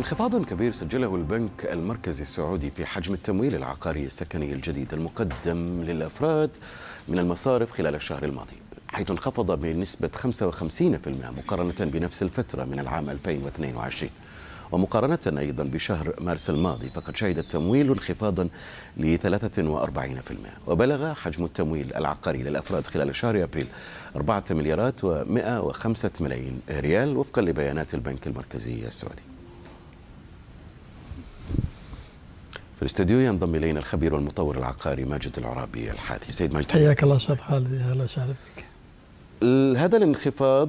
انخفاض كبير سجله البنك المركزي السعودي في حجم التمويل العقاري السكني الجديد المقدم للأفراد من المصارف خلال الشهر الماضي حيث انخفض بنسبة 55% مقارنة بنفس الفترة من العام 2022 ومقارنة أيضا بشهر مارس الماضي فقد شهد التمويل انخفاضا ل 43% وبلغ حجم التمويل العقاري للأفراد خلال شهر أبريل 4 مليارات و105 ملايين ريال وفقا لبيانات البنك المركزي السعودي في الاستديو ينضم الينا الخبير والمطور العقاري ماجد العرابي الحاثي سيد ماجد حياك الله استاذ خالد اهلا وسهلا بك هذا الانخفاض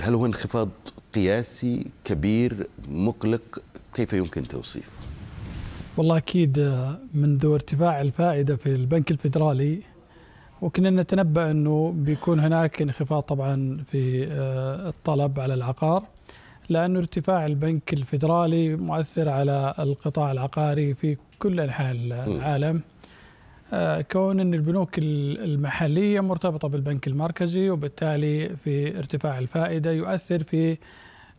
هل هو انخفاض قياسي كبير مقلق كيف يمكن توصيفه والله اكيد آه، منذ ارتفاع الفائده في البنك الفدرالي وكنا نتنبا انه بيكون هناك انخفاض طبعا في آه، الطلب على العقار لأن ارتفاع البنك الفيدرالي مؤثر على القطاع العقاري في كل أنحاء العالم آه، كون أن البنوك المحلية مرتبطة بالبنك المركزي وبالتالي في ارتفاع الفائدة يؤثر في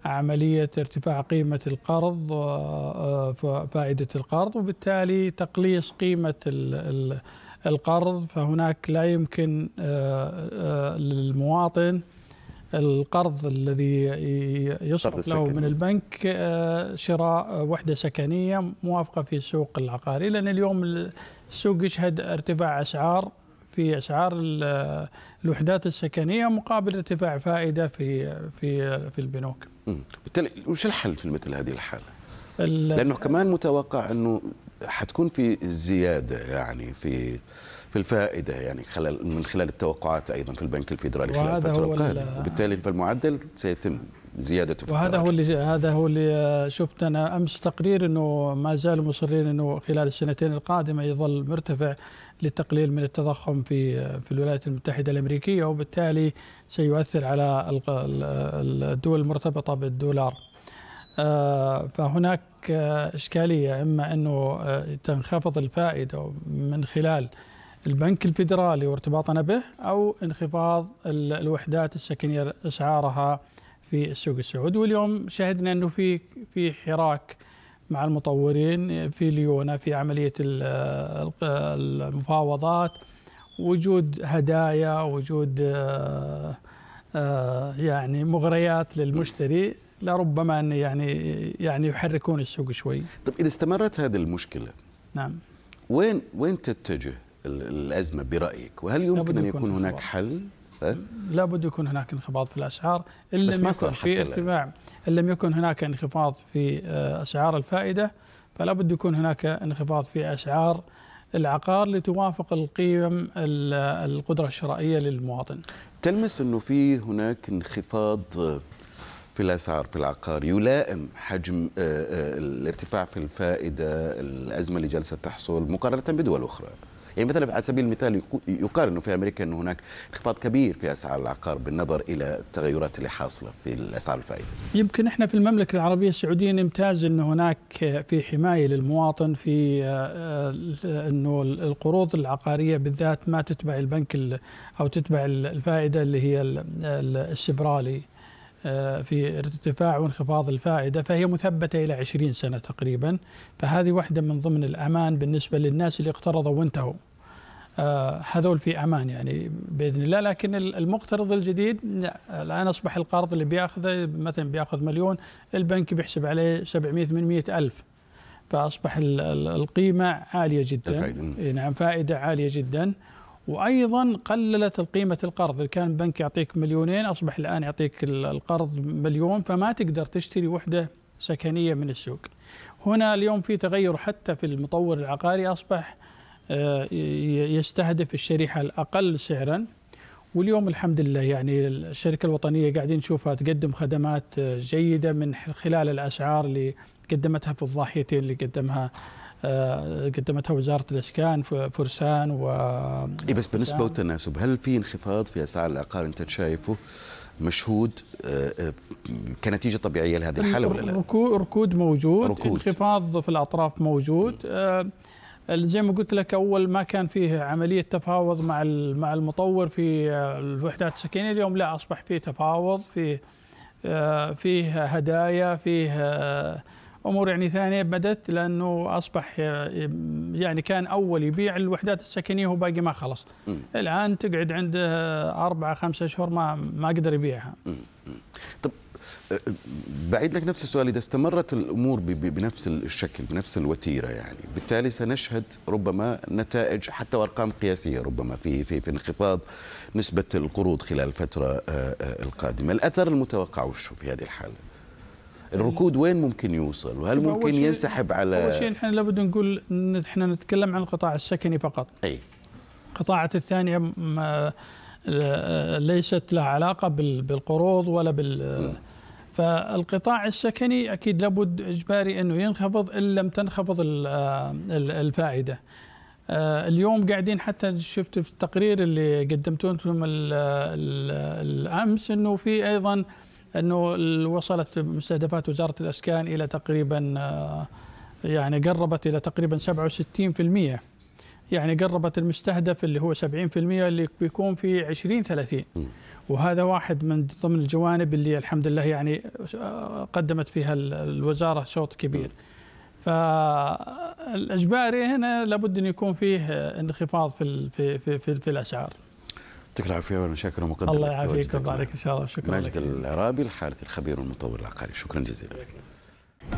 عملية ارتفاع قيمة القرض آه، فائدة القرض وبالتالي تقليص قيمة القرض فهناك لا يمكن آه، للمواطن القرض الذي يصرف له من البنك آه، شراء وحده سكنيه موافقه في السوق العقاري لان اليوم السوق يشهد ارتفاع اسعار في اسعار الوحدات السكنيه مقابل ارتفاع فائده في في في البنوك. بالتالي وش الحل في مثل هذه الحاله؟ لانه كمان متوقع انه حتكون في زياده يعني في في الفائده يعني خلال من خلال التوقعات ايضا في البنك الفيدرالي خلال الفتره القادمه وبالتالي فالمعدل سيتم زيادته في وهذا هو اللي هذا هو اللي آه، شفت انا امس تقرير انه ما زالوا مصرين انه خلال السنتين القادمه يظل مرتفع للتقليل من التضخم في آه، في الولايات المتحده الامريكيه وبالتالي سيؤثر على الدول المرتبطه بالدولار. آه، فهناك اشكاليه اما انه تنخفض الفائده من خلال البنك الفيدرالي وارتباطنا به أو انخفاض الوحدات السكنية أسعارها في السوق السعودي واليوم شهدنا أنه في في حراك مع المطورين في ليونة في عملية المفاوضات وجود هدايا وجود آه، آه، يعني مغريات للمشتري لربما أن يعني يعني يحركون السوق شوي. طيب إذا استمرت هذه المشكلة نعم وين وين تتجه؟ الأزمة برأيك وهل يمكن أن يكون هناك حل؟ لابد يكون هناك انخفاض في الأسعار إن لم يكن في ارتفاع إن لم يكن هناك انخفاض في آه، أسعار الفائدة فلا بد يكون هناك انخفاض في أسعار العقار لتوافق القيم القدرة الشرائية للمواطن تلمس أنه في هناك انخفاض في الأسعار في العقار يلائم حجم آه، آه، الارتفاع في الفائدة الأزمة اللي جالسة تحصل مقارنة بدول أخرى يعني مثلا على سبيل المثال يقال انه في امريكا انه هناك انخفاض كبير في اسعار العقار بالنظر الى التغيرات اللي حاصله في الاسعار الفائده. يمكن احنا في المملكه العربيه السعوديه نمتاز انه هناك في حمايه للمواطن في آه، آه، انه القروض العقاريه بالذات ما تتبع البنك او تتبع الفائده اللي هي السبرالي آه، في ارتفاع وانخفاض الفائدة فهي مثبتة إلى 20 سنة تقريبا فهذه واحدة من ضمن الأمان بالنسبة للناس اللي اقترضوا وانتهوا آه، هذول في امان يعني باذن الله لكن المقترض الجديد الان اصبح القرض اللي بياخذه مثلا بياخذ مليون البنك بيحسب عليه 700 800 الف فاصبح القيمه عاليه جدا فائدة. نعم فائده عاليه جدا وايضا قللت قيمه القرض اللي كان البنك يعطيك مليونين اصبح الان يعطيك القرض مليون فما تقدر تشتري وحده سكنيه من السوق هنا اليوم في تغير حتى في المطور العقاري اصبح آه، يستهدف الشريحه الاقل سعرا واليوم الحمد لله يعني الشركه الوطنيه قاعدين نشوفها تقدم خدمات جيده من خلال الاسعار اللي قدمتها في الضاحيتين اللي قدمها آه، قدمتها وزاره الاسكان في فرسان و إيه، بس بالنسبه للتناسب هل في انخفاض في اسعار العقار انت شايفه مشهود آه، كنتيجه طبيعيه لهذه الحاله ولا لا؟ ركود موجود ركود. انخفاض في الاطراف موجود زي ما قلت لك اول ما كان فيه عمليه تفاوض مع مع المطور في الوحدات السكنيه اليوم لا اصبح فيه تفاوض فيه آه، فيه هدايا فيه آه، امور يعني ثانيه بدت لانه اصبح آه، يعني كان اول يبيع الوحدات السكنيه وباقي ما خلص الان تقعد عنده اربع خمسه اشهر ما ما قدر يبيعها. طب أه، بعيد لك نفس السؤال إذا استمرت الأمور بنفس الشكل بنفس الوتيرة يعني بالتالي سنشهد ربما نتائج حتى وأرقام قياسية ربما في في في انخفاض نسبة القروض خلال الفترة أه، أه، القادمة الأثر المتوقع وشو في هذه الحالة الركود يعني وين ممكن يوصل وهل ممكن ينسحب على أول شيء نحن لابد نقول نحن نتكلم عن القطاع السكني فقط أي قطاعة الثانية ليست لها علاقة بالقروض ولا بال فالقطاع السكني اكيد لابد اجباري انه ينخفض ان لم تنخفض آه، الفائده. آه، اليوم قاعدين حتى شفت في التقرير اللي قدمتوه انتم الامس انه في ايضا انه وصلت مستهدفات وزاره الاسكان الى تقريبا آه، يعني قربت الى تقريبا 67%. يعني قربت المستهدف اللي هو 70% اللي بيكون في 20 30 وهذا واحد من ضمن الجوانب اللي الحمد لله يعني قدمت فيها الوزاره صوت كبير فالاجباري هنا لابد ان يكون فيه انخفاض في في في, في, في الاسعار يعطيك العافيه وانا شاكر مقدما الله يعافيك ويبارك ان شاء الله شكرا ماجد العرابي الحارث الخبير والمطور العقاري شكرا جزيلا